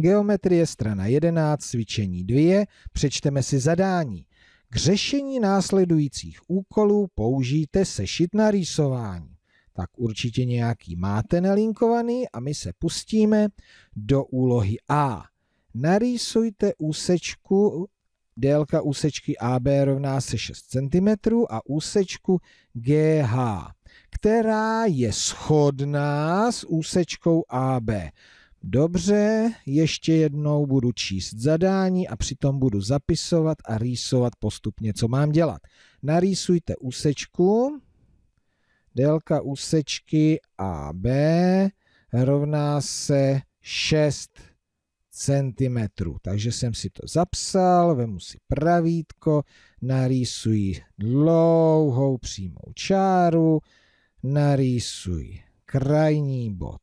Geometrie strana 11, cvičení 2, přečteme si zadání. K řešení následujících úkolů použijte sešit na rýsování. Tak určitě nějaký máte nalinkovaný a my se pustíme do úlohy A. Narýsujte úsečku, délka úsečky AB rovná se 6 cm a úsečku GH, která je shodná s úsečkou AB. Dobře, ještě jednou budu číst zadání a přitom budu zapisovat a rýsovat postupně, co mám dělat. Narýsujte úsečku, délka úsečky AB rovná se 6 cm. Takže jsem si to zapsal, vemu si pravítko, narýsuji dlouhou přímou čáru, narýsuji krajní bod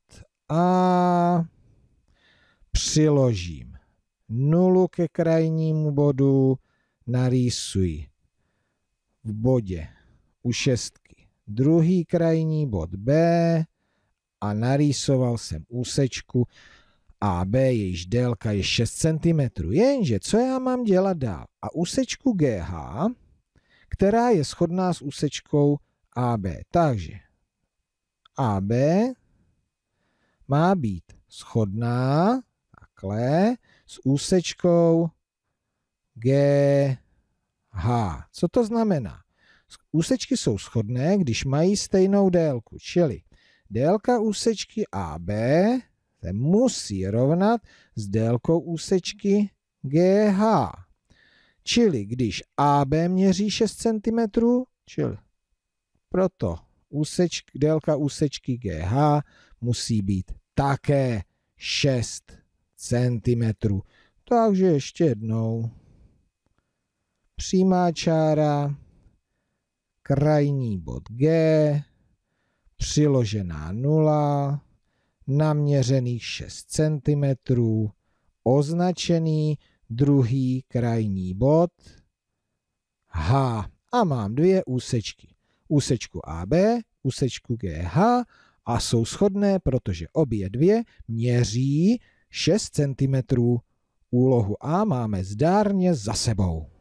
A, přiložím. Nulu ke krajnímu bodu narýsuji v bodě u šestky. Druhý krajní bod B a narýsoval jsem úsečku AB, jejíž délka je 6 cm. Jenže co já mám dělat dál? A úsečku GH, která je shodná s úsečkou AB. Takže AB má být shodná takhle s úsečkou GH. Co to znamená? Úsečky jsou shodné, když mají stejnou délku, čili délka úsečky AB se musí rovnat s délkou úsečky GH. Čili když AB měří 6 cm, čili proto úsečk, délka úsečky GH musí být také 6 cm. Takže ještě jednou. Přímá čára, krajní bod G, přiložená nula, naměřených 6 cm, označený druhý krajní bod H. A mám dvě úsečky. Úsečku AB, úsečku GH a jsou shodné, protože obě dvě měří 6 cm. Úlohu A máme zdárně za sebou.